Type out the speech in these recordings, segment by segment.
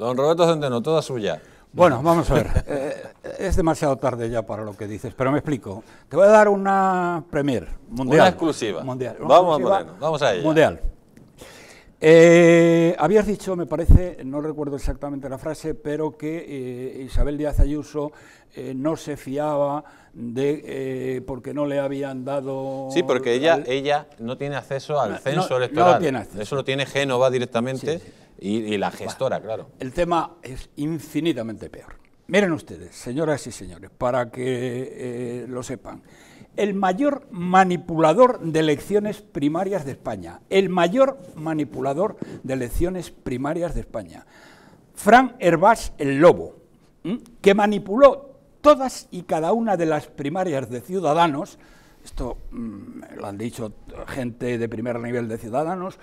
Don Roberto Centeno, toda suya. Bueno, vamos a ver. Eh, es demasiado tarde ya para lo que dices, pero me explico. Te voy a dar una premier mundial. Una exclusiva. Mundial. vamos a ver. vamos a ella. Mundial. Eh, habías dicho, me parece, no recuerdo exactamente la frase, pero que eh, Isabel Díaz Ayuso no se fiaba de porque no le habían dado. Sí, porque ella, ella no tiene acceso al censo electoral. No tiene acceso. Eso lo tiene Génova directamente. Y, la gestora, claro. El tema es infinitamente peor. Miren ustedes, señoras y señores, para que eh, lo sepan, el mayor manipulador de elecciones primarias de España, el mayor manipulador de elecciones primarias de España, Fran Herbás el Lobo, que manipuló todas y cada una de las primarias de Ciudadanos, esto mm, lo han dicho gente de primer nivel de Ciudadanos,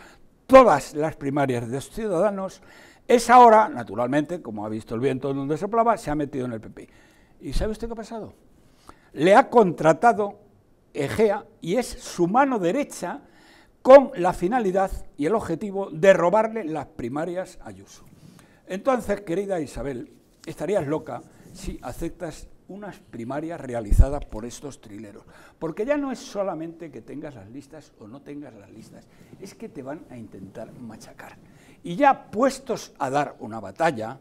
todas las primarias de ciudadanos, es ahora, naturalmente, como ha visto el viento donde soplaba, se ha metido en el PP. ¿Y sabe usted qué ha pasado? Le ha contratado Egea y es su mano derecha con la finalidad y el objetivo de robarle las primarias a Ayuso. Entonces, querida Isabel, estarías loca si aceptas unas primarias realizadas por estos trileros. Porque ya no es solamente que tengas las listas o no tengas las listas, es que te van a intentar machacar. Y ya puestos a dar una batalla,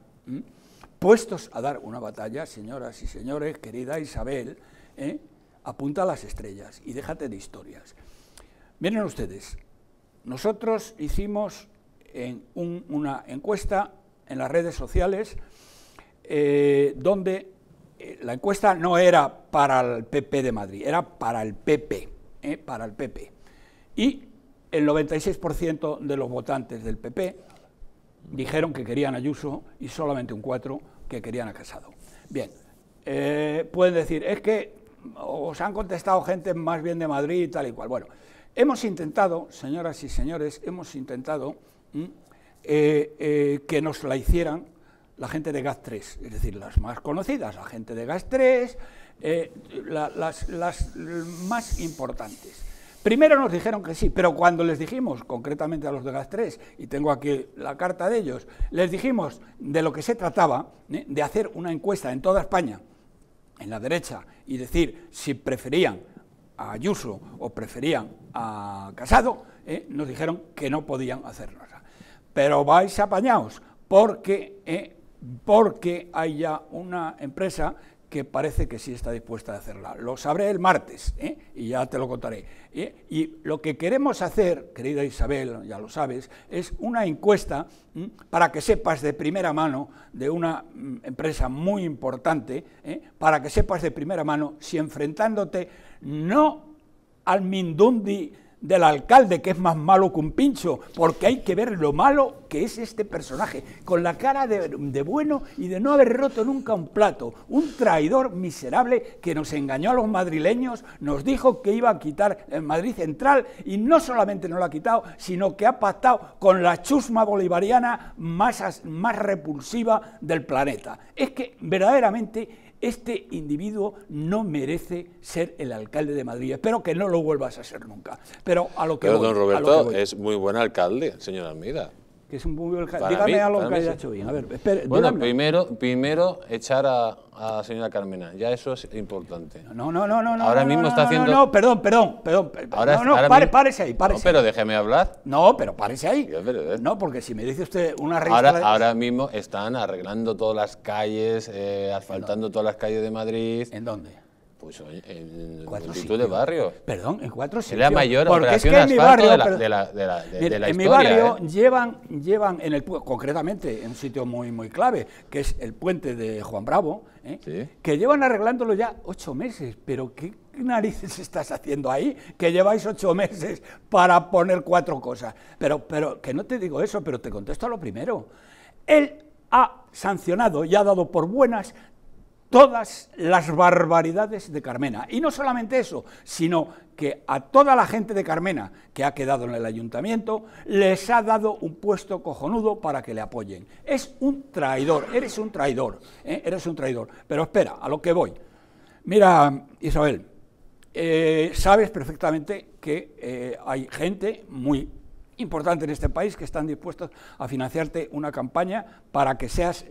puestos a dar una batalla, señoras y señores, querida Isabel, ¿eh? apunta a las estrellas y déjate de historias. Miren ustedes, nosotros hicimos una encuesta en las redes sociales eh, donde eh, la encuesta no era para el PP de Madrid, era para el PP, ¿eh? para el PP. Y el 96% de los votantes del PP dijeron que querían a Ayuso y solamente un 4 que querían a Casado. Bien, eh, pueden decir, es que os han contestado gente más bien de Madrid y tal y cual. Bueno, hemos intentado, señoras y señores, hemos intentado que nos la hicieran la gente de GAS3, es decir, las más conocidas, la gente de GAS3, eh, las, más importantes. Primero nos dijeron que sí, pero cuando les dijimos, concretamente a los de GAS3, y tengo aquí la carta de ellos, les dijimos de lo que se trataba, ¿eh? de hacer una encuesta en toda España, en la derecha, y decir si preferían a Ayuso o preferían a Casado, ¿eh? nos dijeron que no podían hacerlo. Pero vais apañados, porque porque hay ya una empresa que parece que sí está dispuesta a hacerla. Lo sabré el martes ¿eh? y ya te lo contaré. ¿eh? Y lo que queremos hacer, querida Isabel, ya lo sabes, es una encuesta para que sepas de primera mano de una mm, empresa muy importante, ¿eh? para que sepas de primera mano si enfrentándote no al Mindundi, del alcalde, que es más malo que un pincho, porque hay que ver lo malo que es este personaje, con la cara de, bueno y de no haber roto nunca un plato, un traidor miserable que nos engañó a los madrileños, nos dijo que iba a quitar el Madrid Central y no solamente no lo ha quitado, sino que ha pactado con la chusma bolivariana más repulsiva del planeta. Es que verdaderamente este individuo no merece ser el alcalde de Madrid. Espero que no lo vuelvas a ser nunca. Pero a lo que Pero don Roberto es muy buen alcalde, señora Almeida que es un Dígame algo que haya hecho bien. bueno, primero, primero echar a, la señora Carmena, ya eso es importante. No, no, no, no. Ahora mismo está haciendo. No, perdón, perdón, perdón. Ahora, párese ahí, No, pero déjeme hablar. No, pero párese ahí. Eh. No, porque si me dice usted una ahora, ahora mismo están arreglando todas las calles, eh, asfaltando todas las calles de Madrid. ¿En dónde? Pues en, cuatro multitud de barrio. Perdón, en cuatro sitios. Es la mayor operación barrio, de la, de En mi barrio ¿eh? llevan, llevan en el, concretamente en un sitio muy, muy clave, que es el puente de Juan Bravo, ¿eh? que llevan arreglándolo ya ocho meses. Pero qué narices estás haciendo ahí, que lleváis ocho meses para poner cuatro cosas. Pero, pero que no te digo eso, pero te contesto lo primero. Él ha sancionado y ha dado por buenas todas las barbaridades de Carmena. Y no solamente eso, sino que a toda la gente de Carmena que ha quedado en el ayuntamiento les ha dado un puesto cojonudo para que le apoyen. Es un traidor, eres un traidor, ¿eh? eres un traidor. Pero espera, a lo que voy. Mira, Isabel, eh, sabes perfectamente que eh, hay gente muy importante en este país que están dispuestos a financiarte una campaña para que seas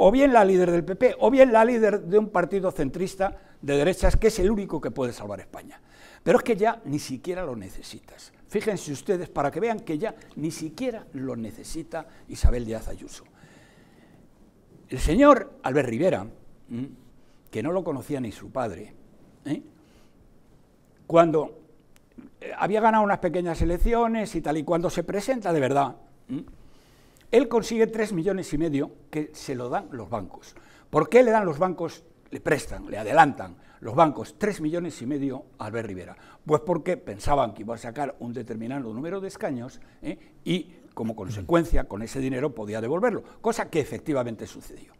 o bien la líder del PP, o bien la líder de un partido centrista de derechas, que es el único que puede salvar España. Pero es que ya ni siquiera lo necesitas. Fíjense ustedes para que vean que ya ni siquiera lo necesita Isabel Díaz Ayuso. El señor Albert Rivera, que no lo conocía ni su padre, ¿eh? cuando eh, había ganado unas pequeñas elecciones y tal, y cuando se presenta de verdad él consigue 3 millones y medio que se lo dan los bancos. ¿Por qué le dan los bancos? Le prestan, le adelantan los bancos 3 millones y medio a Albert Rivera. Pues porque pensaban que iba a sacar un determinado número de escaños ¿eh? y como consecuencia con ese dinero podía devolverlo, cosa que efectivamente sucedió.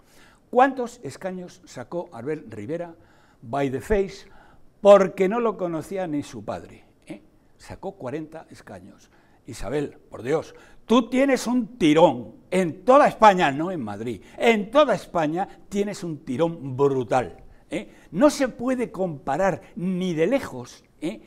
¿Cuántos escaños sacó Albert Rivera by the face? Porque no lo conocía ni su padre. ¿eh? Sacó 40 escaños. Isabel, por Dios, tú tienes un tirón en toda España, no en Madrid, en toda España tienes un tirón brutal. ¿eh? No se puede comparar ni de lejos ¿eh?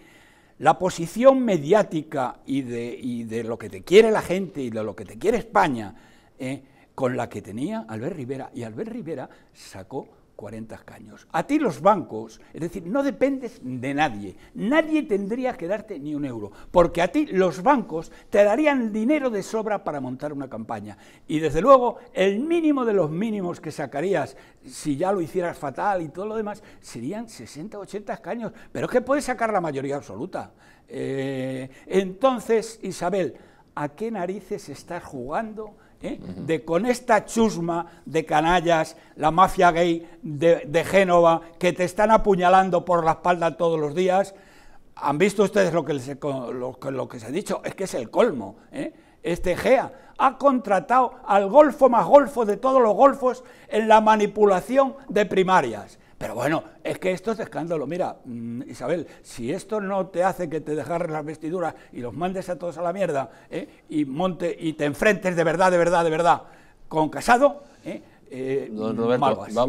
la posición mediática y de, de, lo que te quiere la gente y de lo que te quiere España ¿eh? con la que tenía Albert Rivera. Y Albert Rivera sacó 40 caños. A ti los bancos, es decir, no dependes de nadie. Nadie tendría que darte ni un euro, porque a ti los bancos te darían dinero de sobra para montar una campaña. Y desde luego, el mínimo de los mínimos que sacarías, si ya lo hicieras fatal y todo lo demás, serían 60 o 80 caños. Pero es que puedes sacar la mayoría absoluta. Eh, entonces, Isabel, ¿a qué narices estás jugando? ¿eh? de con esta chusma de canallas, la mafia gay de, Génova, que te están apuñalando por la espalda todos los días. ¿Han visto ustedes lo que, lo, que se ha dicho? Es que es el colmo. ¿eh? Este GEA ha contratado al golfo más golfo de todos los golfos en la manipulación de primarias. Pero bueno, es que esto es escándalo. Mira, mm, Isabel, si esto no te hace que te dejaras las vestiduras y los mandes a todos a la mierda, ¿eh? y monte y te enfrentes de verdad, de verdad, de verdad con Casado, ¿eh? eh Don vamos.